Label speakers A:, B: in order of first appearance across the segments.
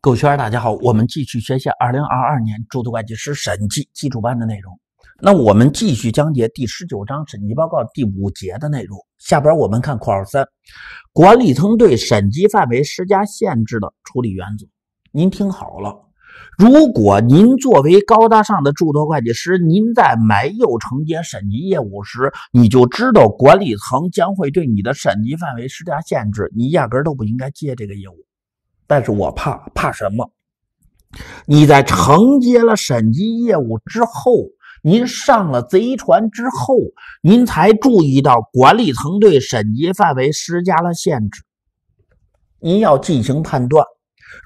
A: 狗圈，大家好，我们继续学习二零二二年注册会计师审计基础班的内容。那我们继续讲解第十九章审计报告第五节的内容。下边我们看括号三，管理层对审计范围施加限制的处理原则。您听好了，如果您作为高大上的注册会计师，您在没有承接审计业务时，你就知道管理层将会对你的审计范围施加限制，你压根都不应该接这个业务。但是我怕怕什么？你在承接了审计业务之后，您上了贼船之后，您才注意到管理层对审计范围施加了限制。您要进行判断，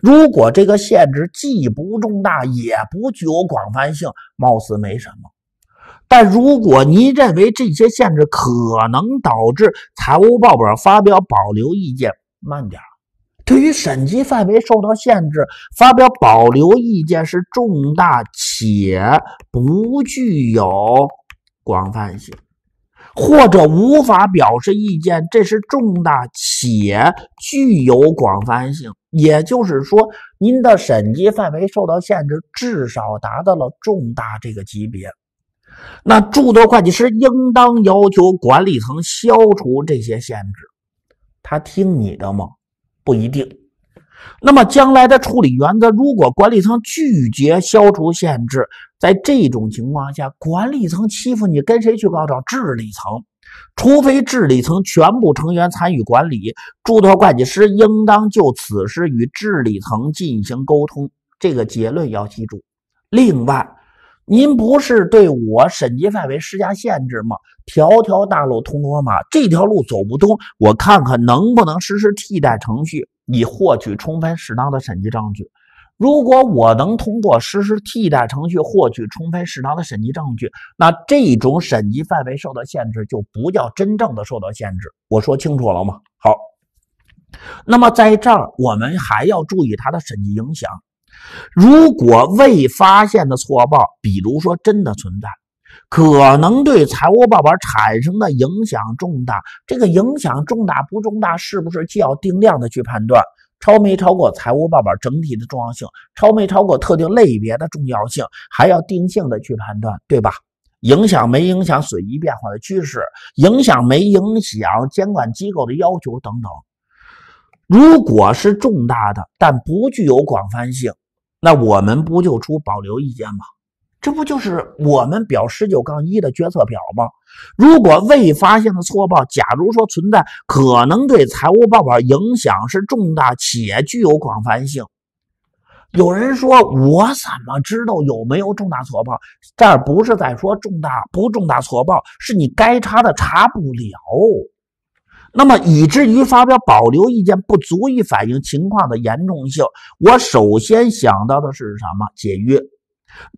A: 如果这个限制既不重大，也不具有广泛性，貌似没什么。但如果您认为这些限制可能导致财务报表发表保留意见，慢点对于审计范围受到限制，发表保留意见是重大且不具有广泛性，或者无法表示意见，这是重大且具有广泛性。也就是说，您的审计范围受到限制，至少达到了重大这个级别。那注册会计师应当要求管理层消除这些限制。他听你的吗？不一定。那么，将来的处理原则，如果管理层拒绝消除限制，在这种情况下，管理层欺负你，跟谁去告状？治理层，除非治理层全部成员参与管理，注册会计师应当就此事与治理层进行沟通。这个结论要记住。另外。您不是对我审计范围施加限制吗？条条大路通罗马，这条路走不通，我看看能不能实施替代程序以获取充分适当的审计证据。如果我能通过实施替代程序获取充分适当的审计证据，那这种审计范围受到限制就不叫真正的受到限制。我说清楚了吗？好，那么在这儿我们还要注意它的审计影响。如果未发现的错报，比如说真的存在，可能对财务报表产生的影响重大。这个影响重大不重大，是不是既要定量的去判断，超没超过财务报表整体的重要性，超没超过特定类别的重要性，还要定性的去判断，对吧？影响没影响损益变化的趋势，影响没影响监管机构的要求等等。如果是重大的，但不具有广泛性。那我们不就出保留意见吗？这不就是我们表十九杠一的决策表吗？如果未发现的错报，假如说存在，可能对财务报表影响是重大且具有广泛性。有人说，我怎么知道有没有重大错报？这不是在说重大不重大错报，是你该查的查不了。那么以至于发表保留意见不足以反映情况的严重性，我首先想到的是什么？解约。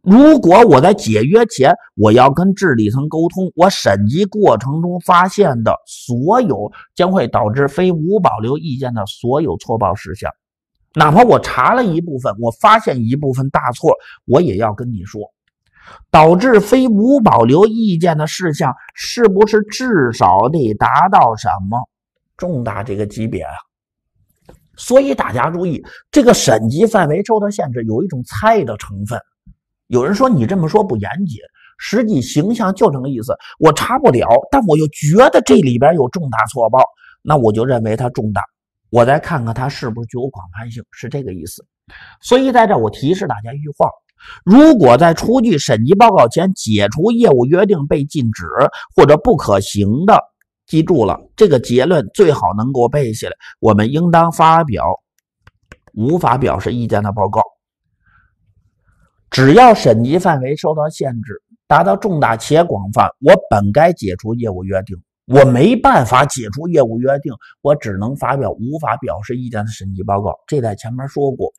A: 如果我在解约前，我要跟治理层沟通我审计过程中发现的所有将会导致非无保留意见的所有错报事项，哪怕我查了一部分，我发现一部分大错，我也要跟你说。导致非无保留意见的事项，是不是至少得达到什么重大这个级别啊？所以大家注意，这个审计范围受到限制，有一种猜的成分。有人说你这么说不严谨，实际形象就这个意思。我查不了，但我又觉得这里边有重大错报，那我就认为它重大。我再看看它是不是具有广泛性，是这个意思。所以在这我提示大家一句话。如果在出具审计报告前解除业务约定被禁止或者不可行的，记住了这个结论，最好能够背下来。我们应当发表无法表示意见的报告。只要审计范围受到限制，达到重大且广泛，我本该解除业务约定。我没办法解除业务约定，我只能发表无法表示意见的审计报告。这在前面说过，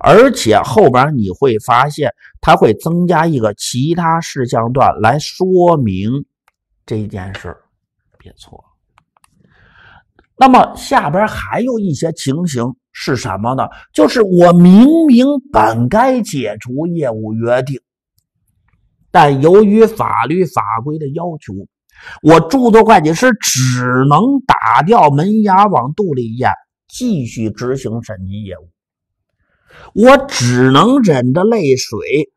A: 而且后边你会发现，它会增加一个其他事项段来说明这件事别错。那么下边还有一些情形是什么呢？就是我明明本该解除业务约定，但由于法律法规的要求。我注册会计师只能打掉门牙往肚里咽，继续执行审计业务。我只能忍着泪水，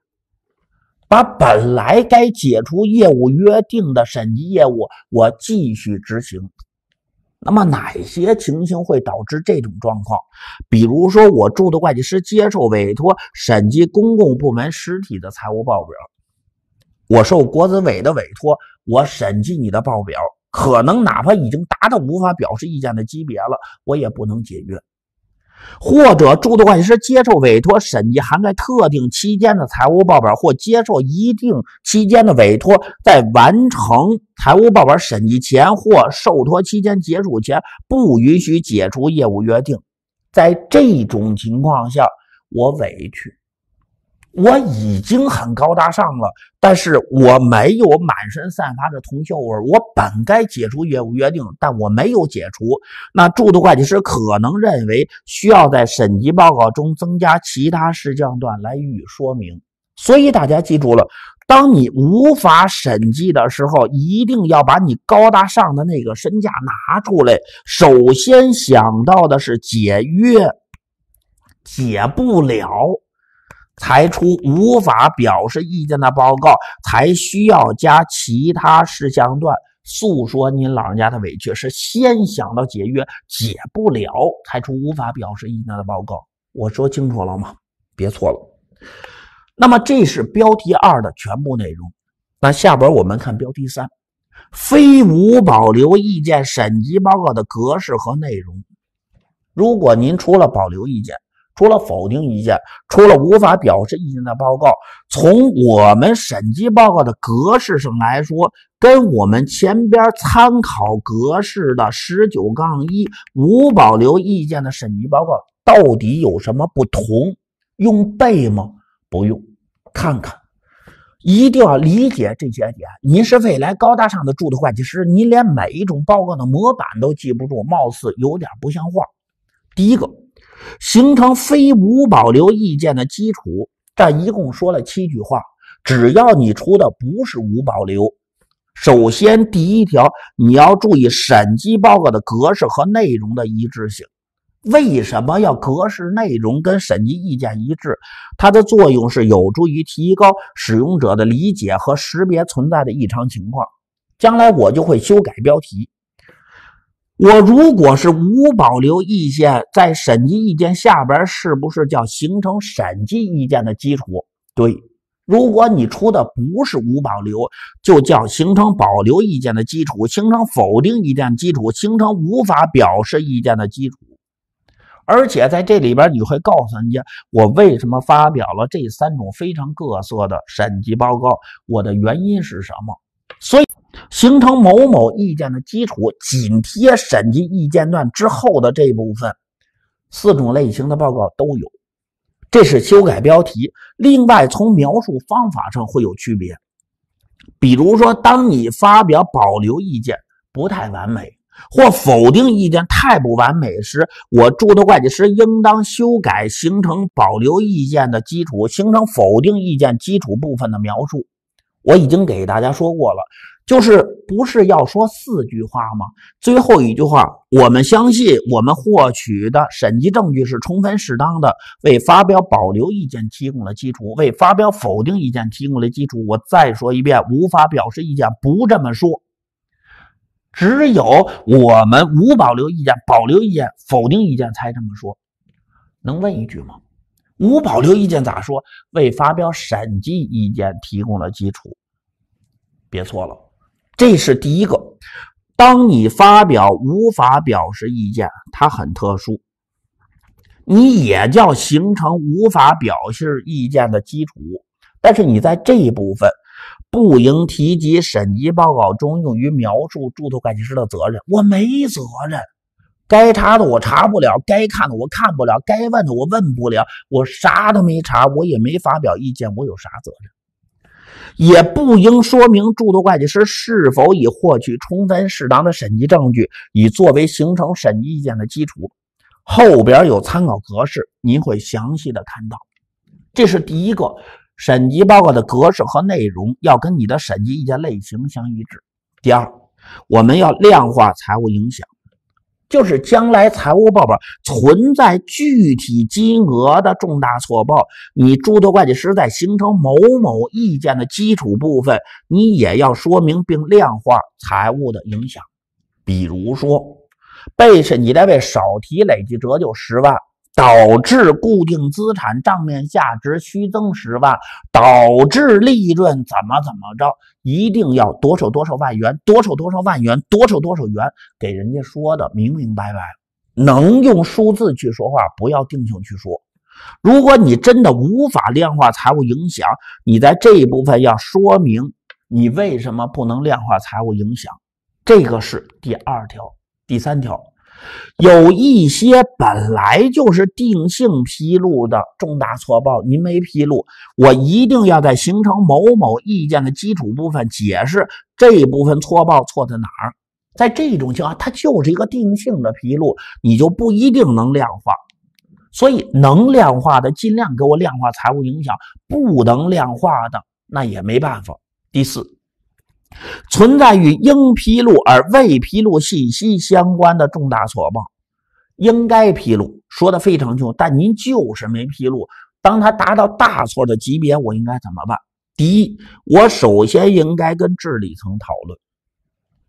A: 把本来该解除业务约定的审计业务，我继续执行。那么哪些情形会导致这种状况？比如说，我注册会计师接受委托审计公共部门实体的财务报表。我受国资委的委托，我审计你的报表，可能哪怕已经达到无法表示意见的级别了，我也不能解约。或者，注册会计师接受委托审计涵盖特定期间的财务报表，或接受一定期间的委托，在完成财务报表审计前或受托期间结束前，不允许解除业务约定。在这种情况下，我委屈。我已经很高大上了，但是我没有满身散发着铜臭味。我本该解除业务约定，但我没有解除。那住的会计师可能认为需要在审计报告中增加其他事项段来予以说明。所以大家记住了，当你无法审计的时候，一定要把你高大上的那个身价拿出来。首先想到的是解约，解不了。才出无法表示意见的报告，才需要加其他事项段诉说您老人家的委屈。是先想到解约，解不了，才出无法表示意见的报告。我说清楚了吗？别错了。那么这是标题二的全部内容。那下边我们看标题三，非无保留意见审计报告的格式和内容。如果您出了保留意见。除了否定意见，除了无法表示意见的报告，从我们审计报告的格式上来说，跟我们前边参考格式的十九杠一无保留意见的审计报告到底有什么不同？用背吗？不用，看看，一定要理解这些点。你是未来高大上的注的会计师，你连每一种报告的模板都记不住，貌似有点不像话。第一个。形成非无保留意见的基础，这一共说了七句话。只要你出的不是无保留，首先第一条，你要注意审计报告的格式和内容的一致性。为什么要格式内容跟审计意见一致？它的作用是有助于提高使用者的理解和识别存在的异常情况。将来我就会修改标题。我如果是无保留意见，在审计意见下边是不是叫形成审计意见的基础？对，如果你出的不是无保留，就叫形成保留意见的基础，形成否定意见基础，形成无法表示意见的基础。而且在这里边，你会告诉人家，我为什么发表了这三种非常各色的审计报告，我的原因是什么？所以。形成某某意见的基础，紧贴审计意见段之后的这部分，四种类型的报告都有。这是修改标题。另外，从描述方法上会有区别。比如说，当你发表保留意见，不太完美，或否定意见太不完美时，我注册会计师应当修改形成保留意见的基础，形成否定意见基础部分的描述。我已经给大家说过了。就是不是要说四句话吗？最后一句话，我们相信我们获取的审计证据是充分适当的，为发表保留意见提供了基础，为发表否定意见提供了基础。我再说一遍，无法表示意见不这么说，只有我们无保留意见、保留意见、否定意见才这么说。能问一句吗？无保留意见咋说？为发表审计意见提供了基础，别错了。这是第一个，当你发表无法表示意见，它很特殊，你也叫形成无法表示意见的基础。但是你在这一部分，不应提及审计报告中用于描述注册会计师的责任。我没责任，该查的我查不了，该看的我看不了，该问的我问不了，我啥都没查，我也没发表意见，我有啥责任？也不应说明注册会计师是否已获取充分适当的审计证据，以作为形成审计意见的基础。后边有参考格式，您会详细的看到。这是第一个，审计报告的格式和内容要跟你的审计意见类型相一致。第二，我们要量化财务影响。就是将来财务报表存在具体金额的重大错报，你诸多会计师在形成某某意见的基础部分，你也要说明并量化财务的影响。比如说，被审计单位少提累计折旧十万。导致固定资产账面价值虚增十万，导致利润怎么怎么着，一定要多少多少万元，多少多少万元，多少多少元，给人家说的明明白白。能用数字去说话，不要定性去说。如果你真的无法量化财务影响，你在这一部分要说明你为什么不能量化财务影响。这个是第二条，第三条。有一些本来就是定性披露的重大错报，您没披露，我一定要在形成某某意见的基础部分解释这部分错报错在哪儿。在这种情况，它就是一个定性的披露，你就不一定能量化。所以，能量化的尽量给我量化财务影响，不能量化的那也没办法。第四。存在与应披露而未披露信息相关的重大错报，应该披露，说的非常清楚。但您就是没披露。当他达到大错的级别，我应该怎么办？第一，我首先应该跟治理层讨论，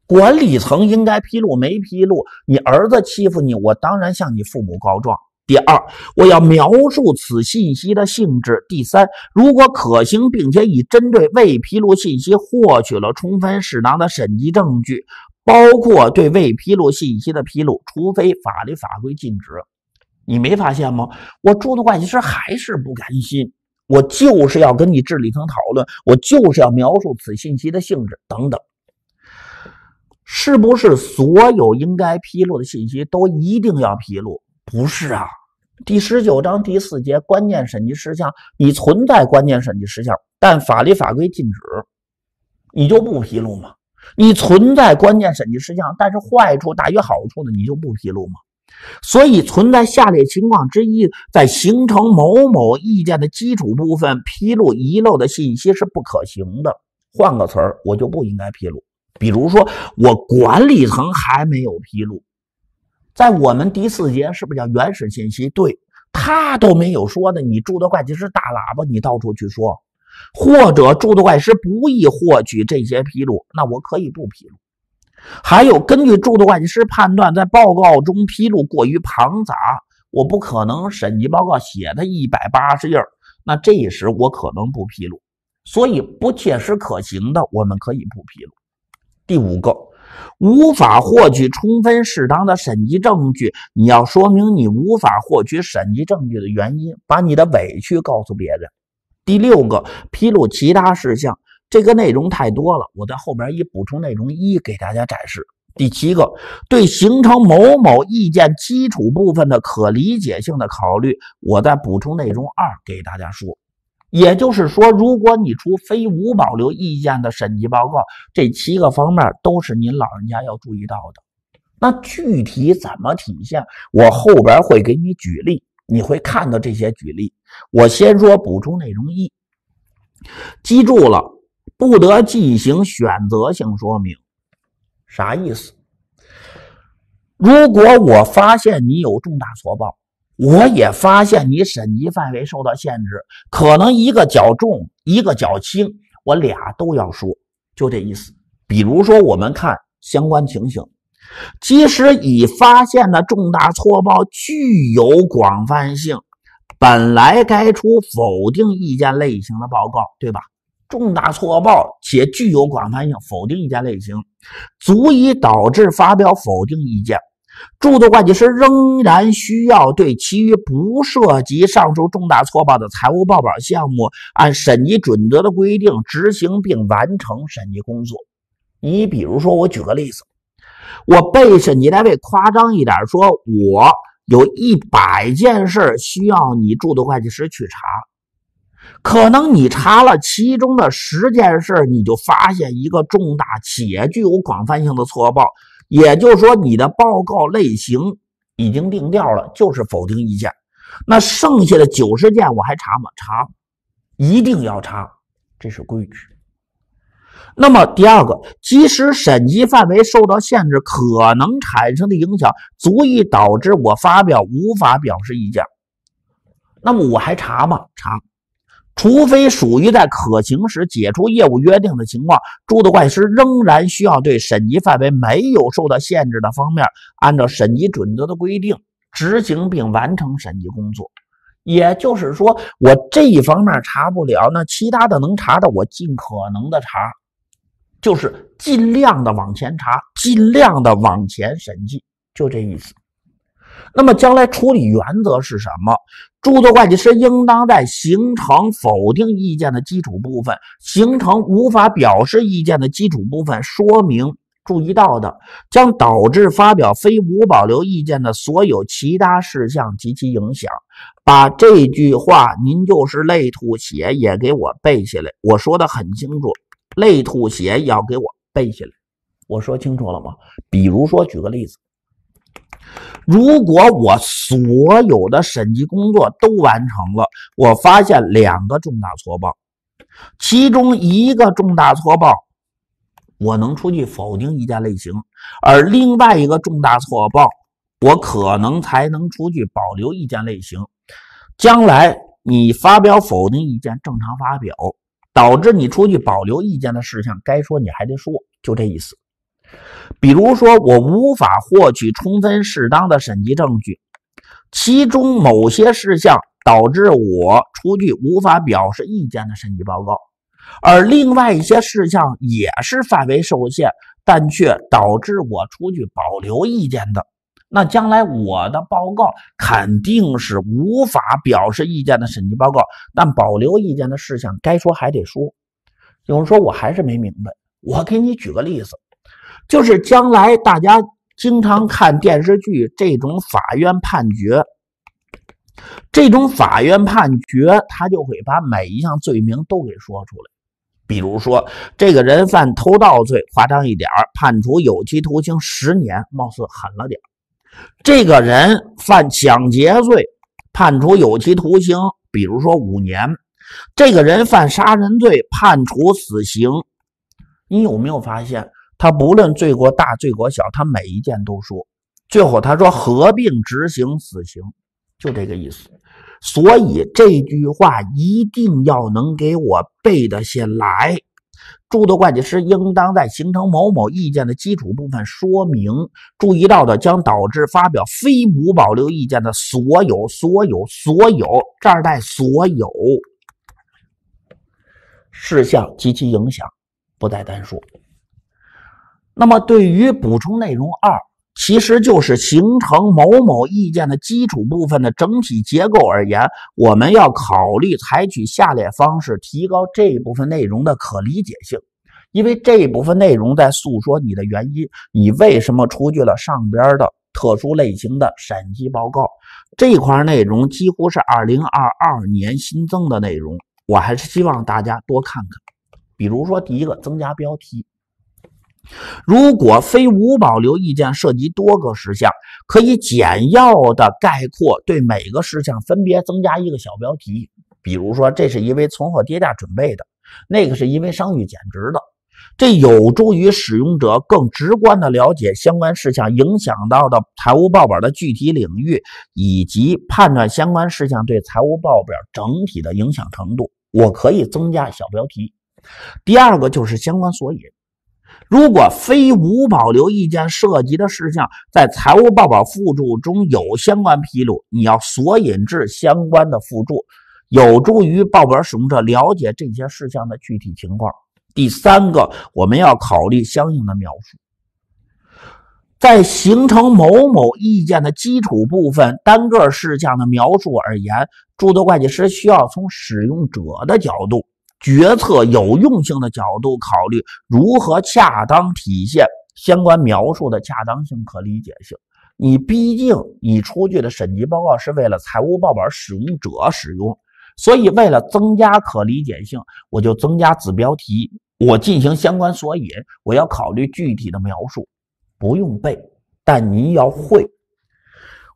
A: 管理层应该披露没披露。你儿子欺负你，我当然向你父母告状。第二，我要描述此信息的性质。第三，如果可行，并且已针对未披露信息获取了充分适当的审计证据，包括对未披露信息的披露，除非法律法规禁止。你没发现吗？我诸多会计师还是不甘心，我就是要跟你治理层讨论，我就是要描述此信息的性质等等。是不是所有应该披露的信息都一定要披露？不是啊，第十九章第四节关键审计事项，你存在关键审计事项，但法律法规禁止，你就不披露吗？你存在关键审计事项，但是坏处大于好处的，你就不披露吗？所以存在下列情况之一，在形成某某意见的基础部分披露遗漏的信息是不可行的。换个词儿，我就不应该披露。比如说，我管理层还没有披露。在我们第四节是不是叫原始信息？对他都没有说的，你注的会计师大喇叭，你到处去说，或者注的会计师不易获取这些披露，那我可以不披露。还有根据注的会计师判断，在报告中披露过于庞杂，我不可能审计报告写的一百八十页，那这时我可能不披露。所以不切实可行的，我们可以不披露。第五个。无法获取充分适当的审计证据，你要说明你无法获取审计证据的原因，把你的委屈告诉别人。第六个，披露其他事项，这个内容太多了，我在后边一补充内容一给大家展示。第七个，对形成某某意见基础部分的可理解性的考虑，我在补充内容二给大家说。也就是说，如果你出非无保留意见的审计报告，这七个方面都是您老人家要注意到的。那具体怎么体现？我后边会给你举例，你会看到这些举例。我先说补充内容一，记住了，不得进行选择性说明。啥意思？如果我发现你有重大错报。我也发现你审计范围受到限制，可能一个较重，一个较轻，我俩都要说，就这意思。比如说，我们看相关情形，即使已发现的重大错报具有广泛性，本来该出否定意见类型的报告，对吧？重大错报且具有广泛性，否定意见类型足以导致发表否定意见。注册会计师仍然需要对其余不涉及上述重大错报的财务报表项目，按审计准则的规定执行并完成审计工作。你比如说，我举个例子，我被审计单位夸张一点说，我有一百件事需要你注册会计师去查，可能你查了其中的十件事，你就发现一个重大且具有广泛性的错报。也就是说，你的报告类型已经定调了，就是否定意见。那剩下的九十件，我还查吗？查，一定要查，这是规矩。那么第二个，即使审计范围受到限制，可能产生的影响足以导致我发表无法表示意见。那么我还查吗？查。除非属于在可行时解除业务约定的情况，注册会计师仍然需要对审计范围没有受到限制的方面，按照审计准则的规定执行并完成审计工作。也就是说，我这一方面查不了，那其他的能查的，我尽可能的查，就是尽量的往前查，尽量的往前审计，就这意思。那么，将来处理原则是什么？注册会计师应当在形成否定意见的基础部分、形成无法表示意见的基础部分，说明注意到的将导致发表非无保留意见的所有其他事项及其影响。把这句话，您就是累吐血也给我背下来。我说的很清楚，累吐血也要给我背下来。我说清楚了吗？比如说，举个例子。如果我所有的审计工作都完成了，我发现两个重大错报，其中一个重大错报我能出具否定意见类型，而另外一个重大错报我可能才能出具保留意见类型。将来你发表否定意见正常发表，导致你出具保留意见的事项，该说你还得说，就这意思。比如说，我无法获取充分适当的审计证据，其中某些事项导致我出具无法表示意见的审计报告，而另外一些事项也是范围受限，但却导致我出具保留意见的。那将来我的报告肯定是无法表示意见的审计报告，但保留意见的事项该说还得说。有人说我还是没明白，我给你举个例子。就是将来大家经常看电视剧，这种法院判决，这种法院判决，他就会把每一项罪名都给说出来。比如说，这个人犯偷盗罪，夸张一点，判处有期徒刑十年，貌似狠了点。这个人犯抢劫罪，判处有期徒刑，比如说五年。这个人犯杀人罪，判处死刑。你有没有发现？他不论罪过大罪过小，他每一件都说。最后他说合并执行死刑，就这个意思。所以这句话一定要能给我背得下来。诸多会计师应当在形成某某意见的基础部分说明注意到的将导致发表非无保留意见的所有所有所有这儿带所有事项及其影响，不再单说。那么，对于补充内容二，其实就是形成某某意见的基础部分的整体结构而言，我们要考虑采取下列方式提高这一部分内容的可理解性。因为这一部分内容在诉说你的原因，你为什么出具了上边的特殊类型的审计报告，这块内容几乎是二零二二年新增的内容，我还是希望大家多看看。比如说，第一个，增加标题。如果非无保留意见涉及多个事项，可以简要的概括，对每个事项分别增加一个小标题。比如说，这是因为存货跌价准备的，那个是因为商誉减值的。这有助于使用者更直观的了解相关事项影响到的财务报表的具体领域，以及判断相关事项对财务报表整体的影响程度。我可以增加小标题。第二个就是相关索引。如果非无保留意见涉及的事项在财务报表附注中有相关披露，你要索引至相关的附注，有助于报表使用者了解这些事项的具体情况。第三个，我们要考虑相应的描述，在形成某某意见的基础部分，单个事项的描述而言，诸多会计师需要从使用者的角度。决策有用性的角度考虑，如何恰当体现相关描述的恰当性、可理解性？你毕竟你出具的审计报告是为了财务报表使用者使用，所以为了增加可理解性，我就增加子标题，我进行相关索引，我要考虑具体的描述，不用背，但你要会。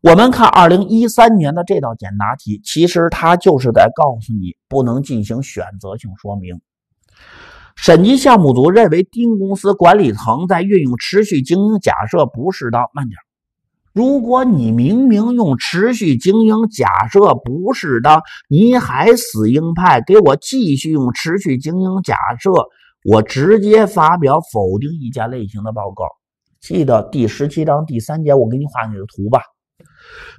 A: 我们看二零一三年的这道简答题，其实它就是在告诉你不能进行选择性说明。审计项目组认为丁公司管理层在运用持续经营假设不适当。慢点如果你明明用持续经营假设不适当，你还死硬派，给我继续用持续经营假设，我直接发表否定意见类型的报告。记得第十七章第三节，我给你画那个图吧。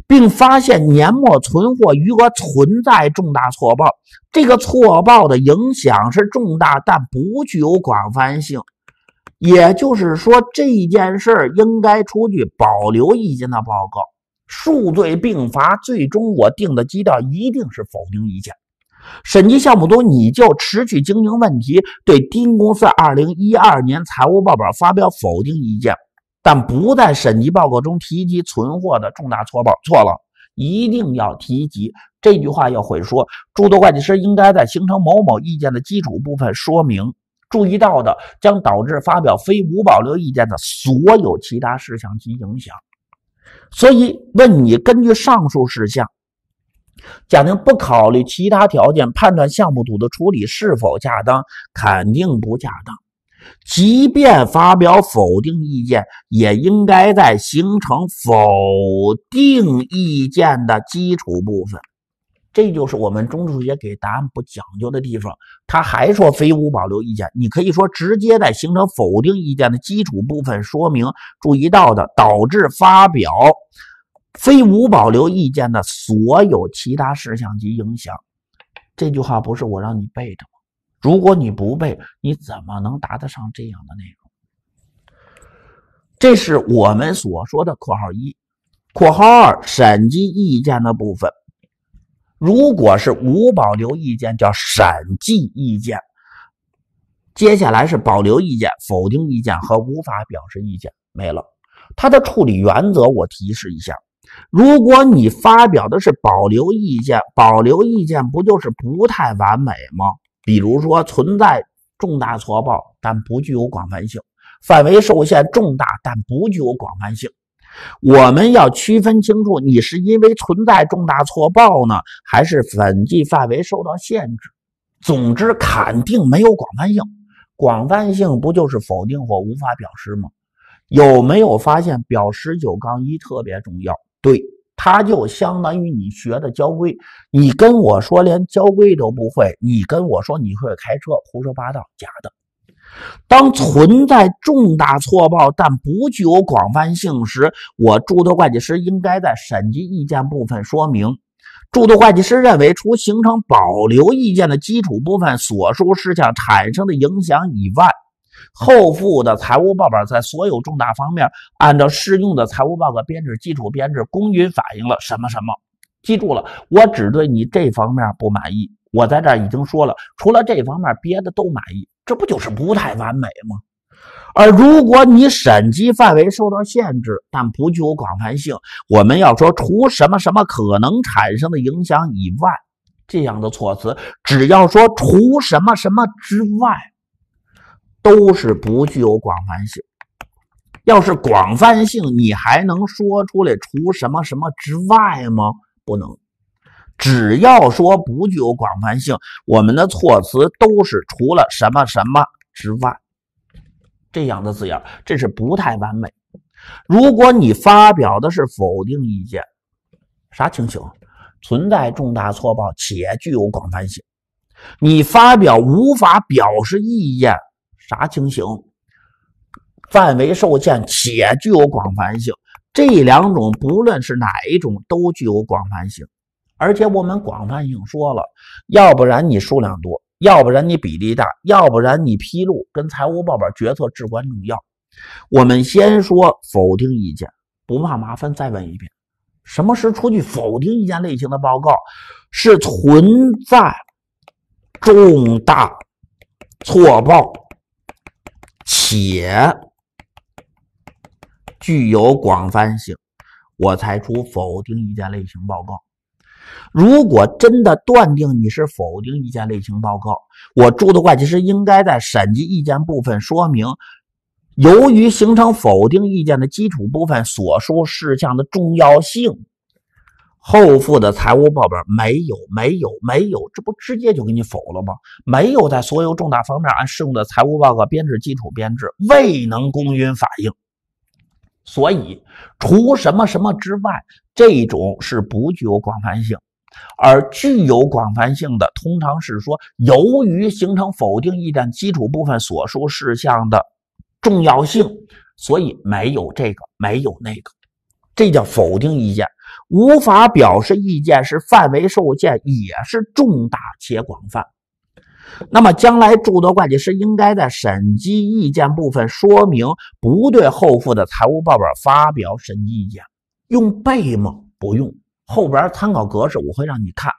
A: 并发现年末存货余额存在重大错报，这个错报的影响是重大，但不具有广泛性。也就是说，这件事儿应该出具保留意见的报告。数罪并罚，最终我定的基调一定是否定意见。审计项目中，你就持续经营问题对丁公司二零一二年财务报表发表否定意见。但不在审计报告中提及存货的重大错报，错了，一定要提及。这句话要会说。诸多会计师应该在形成某某意见的基础部分说明注意到的将导致发表非无保留意见的所有其他事项及影响。所以问你，根据上述事项，贾宁不考虑其他条件，判断项目组的处理是否恰当？肯定不恰当。即便发表否定意见，也应该在形成否定意见的基础部分。这就是我们中数协给答案不讲究的地方。他还说非无保留意见，你可以说直接在形成否定意见的基础部分说明注意到的导致发表非无保留意见的所有其他事项及影响。这句话不是我让你背的。如果你不背，你怎么能答得上这样的内容？这是我们所说的括号一、括号二，审计意见的部分。如果是无保留意见，叫审计意见；接下来是保留意见、否定意见和无法表示意见，没了。它的处理原则我提示一下：如果你发表的是保留意见，保留意见不就是不太完美吗？比如说存在重大错报，但不具有广泛性，范围受限重大，但不具有广泛性。我们要区分清楚，你是因为存在重大错报呢，还是审计范围受到限制？总之，肯定没有广泛性。广泛性不就是否定或无法表示吗？有没有发现表示九杠一特别重要？对。他就相当于你学的交规，你跟我说连交规都不会，你跟我说你会开车，胡说八道，假的。当存在重大错报但不具有广泛性时，我注册会计师应该在审计意见部分说明，注册会计师认为除形成保留意见的基础部分所述事项产生的影响以外。后附的财务报表在所有重大方面，按照适用的财务报告编制基础编制，公允反映了什么什么？记住了，我只对你这方面不满意。我在这儿已经说了，除了这方面，别的都满意。这不就是不太完美吗？而如果你审计范围受到限制，但不具有广泛性，我们要说除什么什么可能产生的影响以外，这样的措辞，只要说除什么什么之外。都是不具有广泛性。要是广泛性，你还能说出来除什么什么之外吗？不能。只要说不具有广泛性，我们的措辞都是除了什么什么之外这样的字眼，这是不太完美。如果你发表的是否定意见，啥情形？存在重大错报且具有广泛性，你发表无法表示意见。啥情形？范围受限且具有广泛性，这两种不论是哪一种都具有广泛性，而且我们广泛性说了，要不然你数量多，要不然你比例大，要不然你披露跟财务报表决策至关重要。我们先说否定意见，不怕麻烦，再问一遍，什么是出具否定意见类型的报告？是存在重大错报。且具有广泛性，我才出否定意见类型报告。如果真的断定你是否定意见类型报告，我注的会计师应该在审计意见部分说明，由于形成否定意见的基础部分所述事项的重要性。后附的财务报表没有，没有，没有，这不直接就给你否了吗？没有在所有重大方面按适用的财务报告编制基础编制，未能公允反映。所以，除什么什么之外，这种是不具有广泛性，而具有广泛性的，通常是说由于形成否定意见基础部分所述事项的重要性，所以没有这个，没有那个，这叫否定意见。无法表示意见是范围受限，也是重大且广泛。那么，将来诸多会计师应该在审计意见部分说明不对后附的财务报表发表审计意见。用背吗？不用。后边参考格式我会让你看。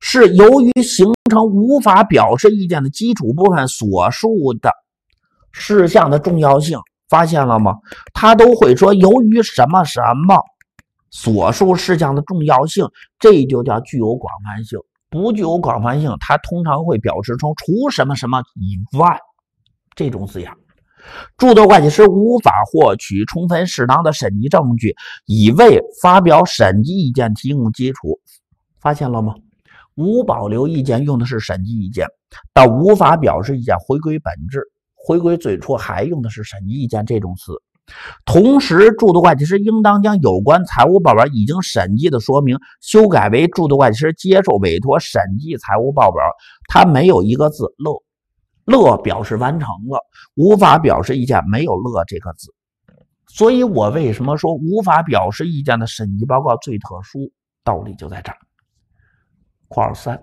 A: 是由于形成无法表示意见的基础部分所述的事项的重要性，发现了吗？他都会说由于什么什么。所述事项的重要性，这就叫具有广泛性。不具有广泛性，它通常会表示成除什么什么以外这种字样。诸多会计师无法获取充分适当的审计证据，以为发表审计意见提供基础。发现了吗？无保留意见用的是审计意见，但无法表示意见，回归本质，回归最初还用的是审计意见这种词。同时，注册会计师应当将有关财务报表已经审计的说明修改为“注册会计师接受委托审计财务报表”，它没有一个字“乐”，“乐”表示完成了，无法表示意见，没有“乐”这个字。所以我为什么说无法表示意见的审计报告最特殊？道理就在这儿。括号三。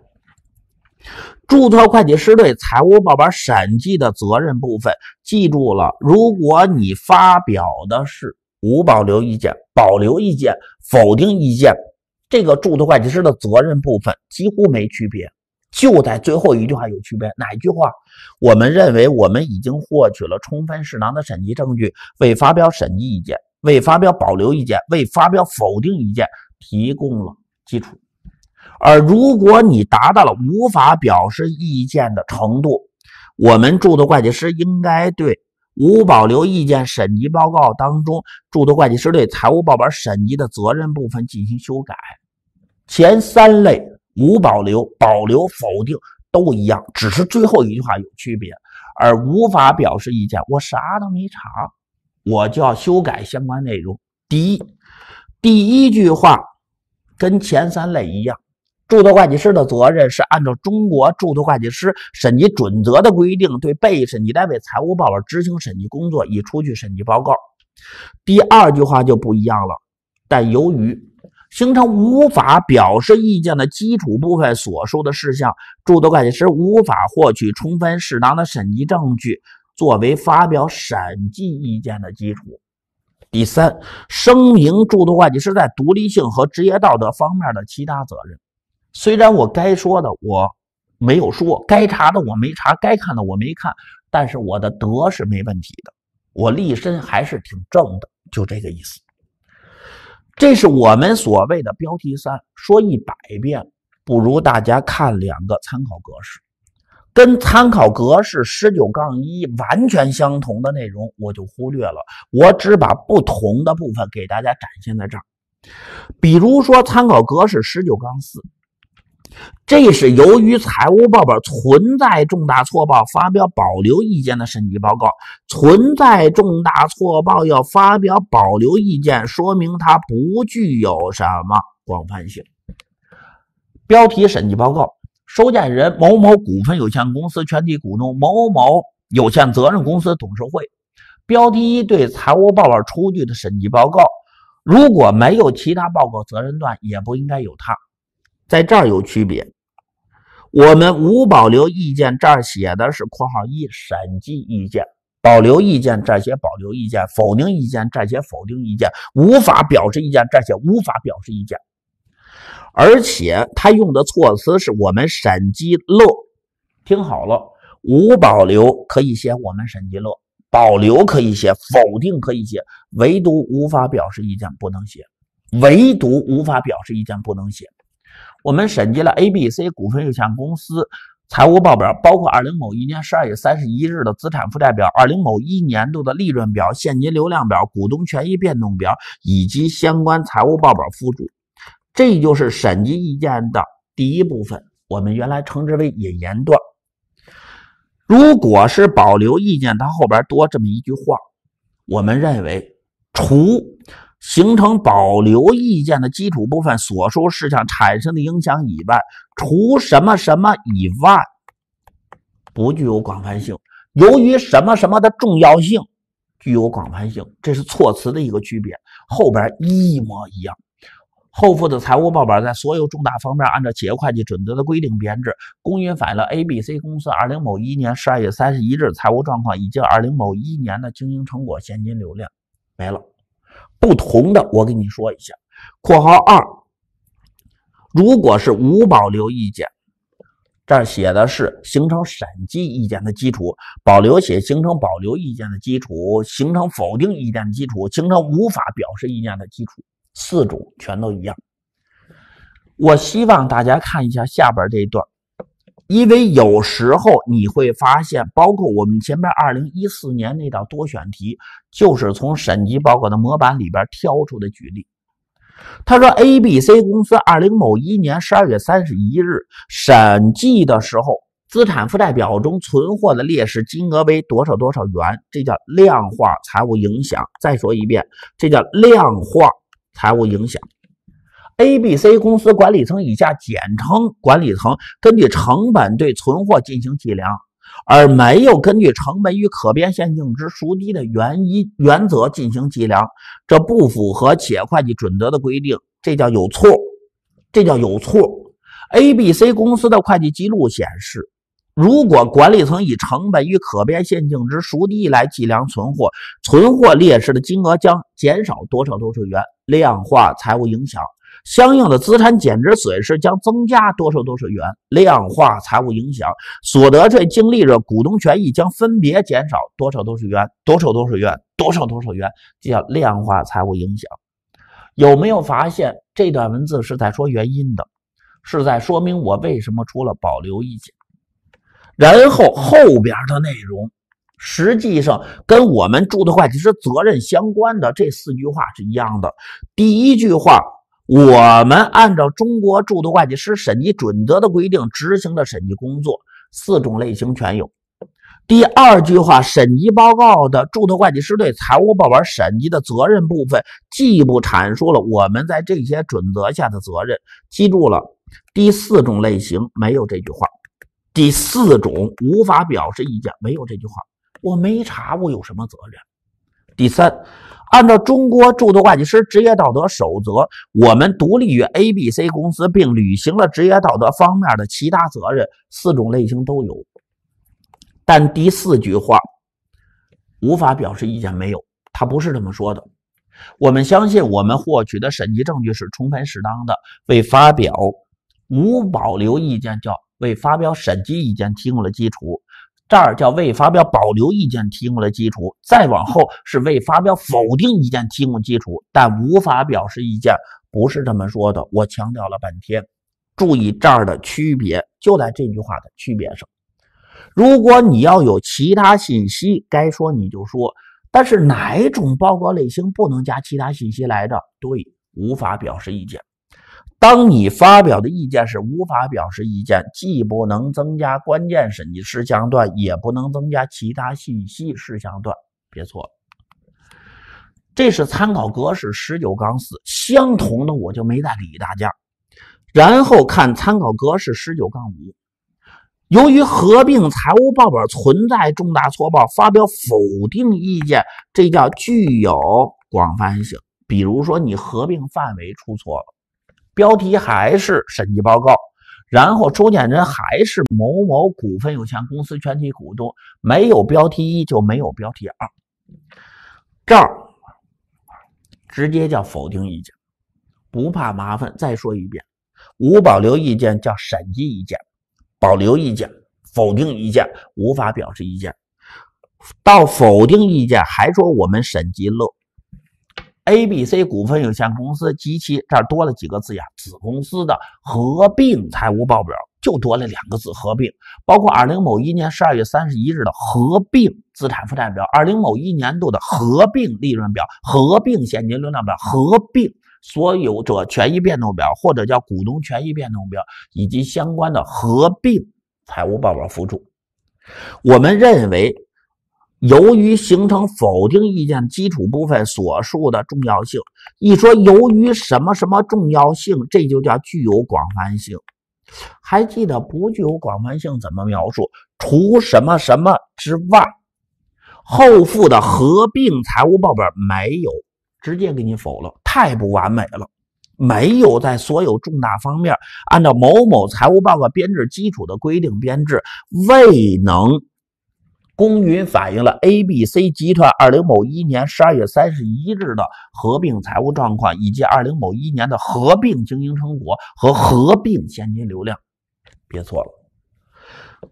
A: 注册会计师对财务报表审计的责任部分，记住了，如果你发表的是无保留意见、保留意见、否定意见，这个注册会计师的责任部分几乎没区别，就在最后一句话有区别。哪一句话？我们认为我们已经获取了充分适当的审计证据，为发表审计意见、为发表保留意见、为发表否定意见提供了基础。而如果你达到了无法表示意见的程度，我们注册会计师应该对无保留意见审计报告当中注册会计师对财务报表审计的责任部分进行修改。前三类无保留、保留、否定都一样，只是最后一句话有区别。而无法表示意见，我啥都没查，我就要修改相关内容。第一，第一句话跟前三类一样。注册会计师的责任是按照中国注册会计师审计准则的规定，对被审计单位财务报表执行审计工作，已出具审计报告。第二句话就不一样了，但由于形成无法表示意见的基础部分所述的事项，注册会计师无法获取充分适当的审计证据，作为发表审计意见的基础。第三，声明注册会计师在独立性和职业道德方面的其他责任。虽然我该说的我没有说，该查的我没查，该看的我没看，但是我的德是没问题的，我立身还是挺正的，就这个意思。这是我们所谓的标题三，说一百遍不如大家看两个参考格式，跟参考格式十九杠一完全相同的内容我就忽略了，我只把不同的部分给大家展现在这儿。比如说参考格式十九杠四。这是由于财务报表存在重大错报，发表保留意见的审计报告存在重大错报要发表保留意见，说明它不具有什么广泛性。标题：审计报告，收件人：某某股份有限公司全体股东，某某有限责任公司董事会。标题：一对财务报表出具的审计报告，如果没有其他报告责任段，也不应该有它。在这儿有区别，我们无保留意见这儿写的是（括号一）审计意见，保留意见这些保留意见，否定意见这些否定意见，无法表示意见这些无法表示意见。而且他用的措辞是我们审计乐，听好了，无保留可以写我们审计乐，保留可以写，否定可以写，唯独无法表示意见不能写，唯独无法表示意见不能写。我们审计了 A、B、C 股份有限公司财务报表，包括二零某一年十二月三十一日的资产负债表、二零某一年度的利润表、现金流量表、股东权益变动表以及相关财务报表附注。这就是审计意见的第一部分，我们原来称之为引言段。如果是保留意见，它后边多这么一句话：我们认为，除。形成保留意见的基础部分所述事项产生的影响以外，除什么什么以外，不具有广泛性；由于什么什么的重要性，具有广泛性。这是措辞的一个区别，后边一模一样。后附的财务报表在所有重大方面按照企业会计准则的规定编制，公允反映了 A、B、C 公司20某一年12月31日财务状况以及20某一年的经营成果、现金流量。没了。不同的，我跟你说一下。括号二，如果是无保留意见，这儿写的是形成审计意见的基础；保留写形成保留意见的基础；形成否定意见的基础；形成无法表示意见的基础。四种全都一样。我希望大家看一下下边这一段。因为有时候你会发现，包括我们前面二零一四年那道多选题，就是从审计报告的模板里边挑出的举例。他说，A、B、C 公司二零某一年十二月三十一日审计的时候，资产负债表中存货的列示金额为多少多少元，这叫量化财务影响。再说一遍，这叫量化财务影响。ABC 公司管理层以下简称管理层，根据成本对存货进行计量，而没有根据成本与可变现净值孰低的原因原则进行计量，这不符合企业会计准则的规定，这叫有错，这叫有错。ABC 公司的会计记录显示，如果管理层以成本与可变现净值孰低来计量存货，存货列势的金额将减少多少多少元，量化财务影响。相应的资产减值损失将增加多少多少元，量化财务影响；所得税、净利润、股东权益将分别减少多少多少元、多少多少元、多少多少元，这叫量化财务影响。有没有发现这段文字是在说原因的？是在说明我为什么出了保留意见。然后后边的内容，实际上跟我们住的会计师责任相关的这四句话是一样的。第一句话。我们按照中国注册会计师审计准则的规定执行的审计工作，四种类型全有。第二句话，审计报告的注册会计师对财务报表审计的责任部分，进一步阐述了我们在这些准则下的责任。记住了，第四种类型没有这句话，第四种无法表示意见没有这句话。我没查，我有什么责任？第三。按照中国注册会计师职业道德守则，我们独立于 A、B、C 公司，并履行了职业道德方面的其他责任。四种类型都有，但第四句话无法表示意见，没有，他不是这么说的。我们相信我们获取的审计证据是充分适当的，为发表无保留意见，叫为发表审计意见提供了基础。这儿叫未发表保留意见提供的基础，再往后是未发表否定意见提供基础，但无法表示意见不是这么说的，我强调了半天，注意这儿的区别就在这句话的区别上。如果你要有其他信息，该说你就说，但是哪种报告类型不能加其他信息来着？对，无法表示意见。当你发表的意见是无法表示意见，既不能增加关键审计事项段，也不能增加其他信息事项段，别错了。这是参考格式十九杠四，相同的我就没再理大家。然后看参考格式十九杠五，由于合并财务报表存在重大错报，发表否定意见，这叫具有广泛性。比如说你合并范围出错了。标题还是审计报告，然后出件人还是某某股份有限公司全体股东，没有标题一就没有标题二，这儿直接叫否定意见，不怕麻烦，再说一遍，无保留意见叫审计意见，保留意见、否定意见、无法表示意见，到否定意见还说我们审计漏 A、B、C 股份有限公司及其这儿多了几个字呀？子公司的合并财务报表就多了两个字“合并”，包括二零某一年十二月三十一日的合并资产负债表、二零某一年度的合并利润表、合并现金流量表、合并所有者权益变动表，或者叫股东权益变动表，以及相关的合并财务报表附注。我们认为。由于形成否定意见基础部分所述的重要性，一说由于什么什么重要性，这就叫具有广泛性。还记得不具有广泛性怎么描述？除什么什么之外，后附的合并财务报表没有直接给你否了，太不完美了，没有在所有重大方面按照某某财务报告编制基础的规定编制，未能。公允反映了 A、B、C 集团二零某一年十二月三十一日的合并财务状况，以及二零某一年的合并经营成果和合并现金流量。别错了。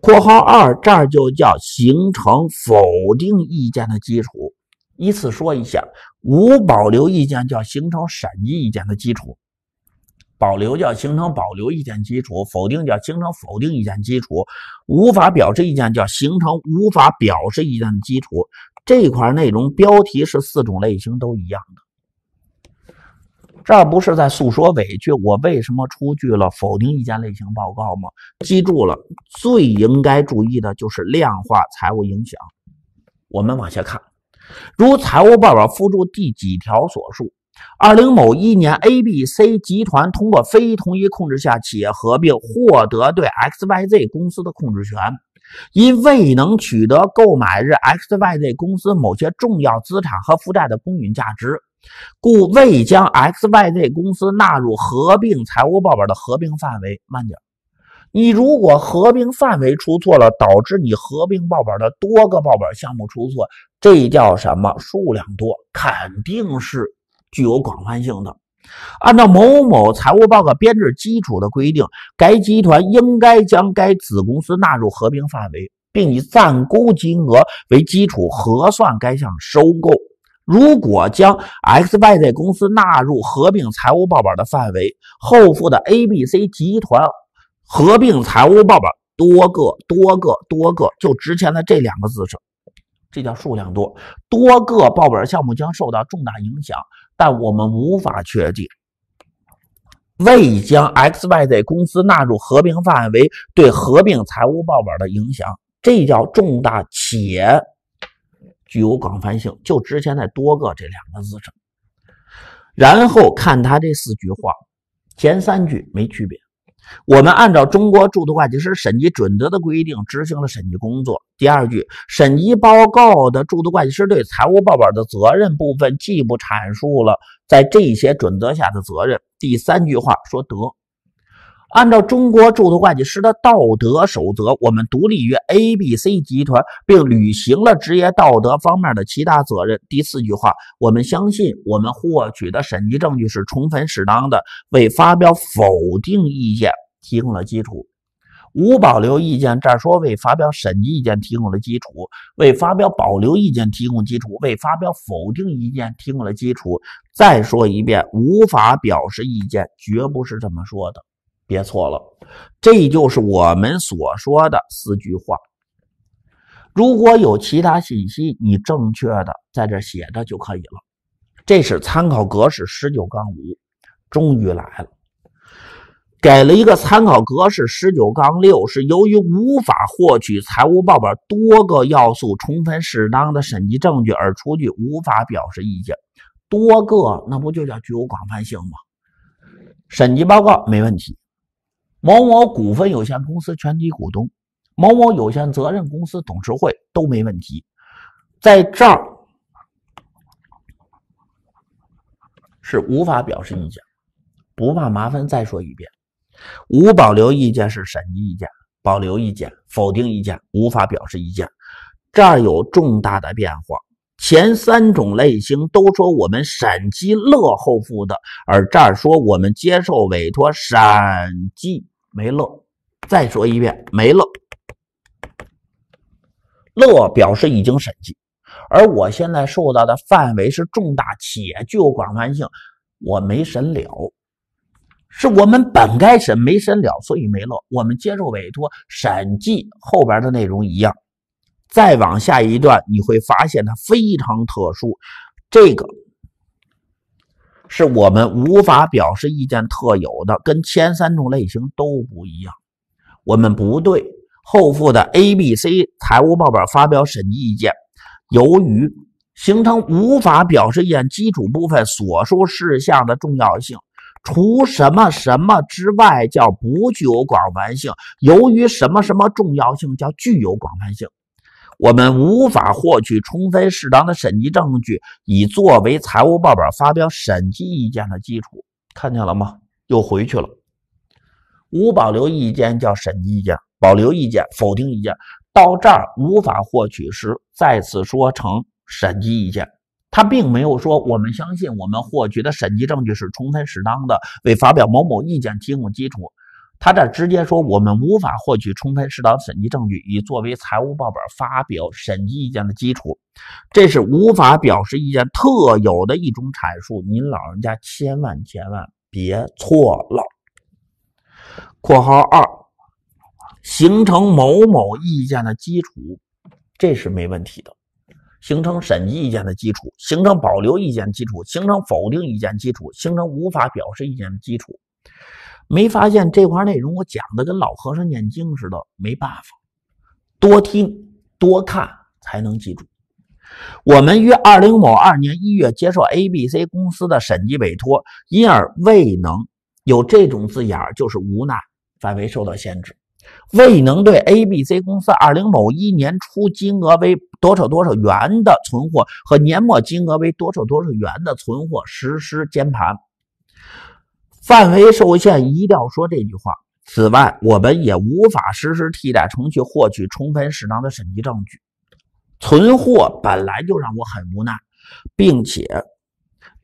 A: 括号二，这就叫形成否定意见的基础。依次说一下，无保留意见叫形成审计意见的基础。保留叫形成保留意见基础，否定叫形成否定意见基础，无法表示意见叫形成无法表示意见的基础。这块内容标题是四种类型都一样的。这不是在诉说委屈，我为什么出具了否定意见类型报告吗？记住了，最应该注意的就是量化财务影响。我们往下看，如财务报表附注第几条所述。二零某一年，A、B、C 集团通过非同一控制下企业合并获得对 X、Y、Z 公司的控制权，因未能取得购买日 X、Y、Z 公司某些重要资产和负债的公允价值，故未将 X、Y、Z 公司纳入合并财务报表的合并范围。慢点，你如果合并范围出错了，导致你合并报表的多个报表项目出错，这叫什么？数量多，肯定是。具有广泛性的，按照某某财务报告编制基础的规定，该集团应该将该子公司纳入合并范围，并以暂估金额为基础核算该项收购。如果将 X Y Z 公司纳入合并财务报表的范围，后附的 A B C 集团合并财务报表多个多个多个，就值钱的这两个字是，这叫数量多，多个报表项目将受到重大影响。但我们无法确定未将 XYZ 公司纳入合并范围对合并财务报表的影响，这叫重大且具有广泛性。就之前在多个这两个字上，然后看他这四句话，前三句没区别。我们按照中国注册会计师审计准则的规定执行了审计工作。第二句，审计报告的注册会计师对财务报表的责任部分，既不阐述了在这些准则下的责任。第三句话说得。按照中国注册会计师的道德守则，我们独立于 A、B、C 集团，并履行了职业道德方面的其他责任。第四句话，我们相信我们获取的审计证据是充分、适当的，为发表否定意见提供了基础。无保留意见，这儿说为发表审计意见提供了基础，为发表保留意见提供基础，为发表否定意见提供了基础。再说一遍，无法表示意见绝不是这么说的。别错了，这就是我们所说的四句话。如果有其他信息，你正确的在这写着就可以了。这是参考格式十九杠五，终于来了，给了一个参考格式十九杠六，是由于无法获取财务报表多个要素充分适当的审计证据而出具无法表示意见。多个那不就叫具有广泛性吗？审计报告没问题。某某股份有限公司全体股东，某某有限责任公司董事会都没问题，在这儿是无法表示意见。不怕麻烦，再说一遍：无保留意见是审计意见，保留意见、否定意见、无法表示意见。这儿有重大的变化，前三种类型都说我们审计乐后付的，而这儿说我们接受委托审计。没乐，再说一遍，没乐。乐表示已经审计，而我现在受到的范围是重大且具有广泛性，我没审了，是我们本该审没审了，所以没乐。我们接受委托审计后边的内容一样，再往下一段你会发现它非常特殊，这个。是我们无法表示意见特有的，跟前三种类型都不一样。我们不对后附的 A、B、C 财务报表发表审计意见，由于形成无法表示意见基础部分所述事项的重要性，除什么什么之外，叫不具有广泛性；由于什么什么重要性，叫具有广泛性。我们无法获取充分适当的审计证据，以作为财务报表发表审计意见的基础。看见了吗？又回去了。无保留意见叫审计意见，保留意见、否定意见。到这儿无法获取时，再次说成审计意见。他并没有说我们相信我们获取的审计证据是充分适当的，为发表某某意见提供基础。他这直接说，我们无法获取充分适当审计证据，以作为财务报表发表审计意见的基础，这是无法表示意见特有的一种阐述。您老人家千万千万别错了。括号二，形成某某意见的基础，这是没问题的。形成审计意见的基础，形成保留意见基础，形成否定意见基础，形成无法表示意见的基础。没发现这块内容，我讲的跟老和尚念经似的，没办法，多听多看才能记住。我们于二零某二年一月接受 A B C 公司的审计委托，因而未能有这种字眼儿，就是无奈范围受到限制，未能对 A B C 公司二零某一年初金额为多少多少元的存货和年末金额为多少多少元的存货实施监盘。范围受限，一定要说这句话。此外，我们也无法实施替代程序获取充分适当的审计证据。存货本来就让我很无奈，并且